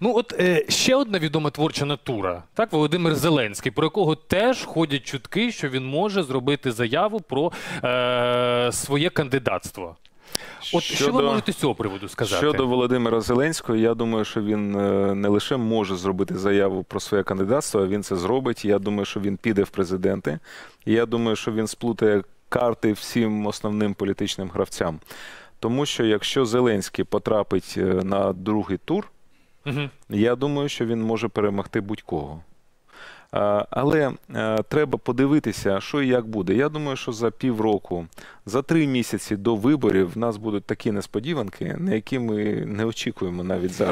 Ну, от е, ще одна відома творча натура, так, Володимир Зеленський, про якого теж ходять чутки, що він може зробити заяву про е, своє кандидатство. От щодо, що ви можете з цього приводу сказати? Щодо Володимира Зеленського, я думаю, що він е, не лише може зробити заяву про своє кандидатство, а він це зробить. Я думаю, що він піде в президенти. Я думаю, що він сплутає карти всім основним політичним гравцям. Тому що якщо Зеленський потрапить е, на другий тур. Я думаю, що він може перемогти будь-кого. Але е, треба подивитися, що і як буде. Я думаю, що за півроку, за три місяці до виборів в нас будуть такі несподіванки, на які ми не очікуємо навіть зараз.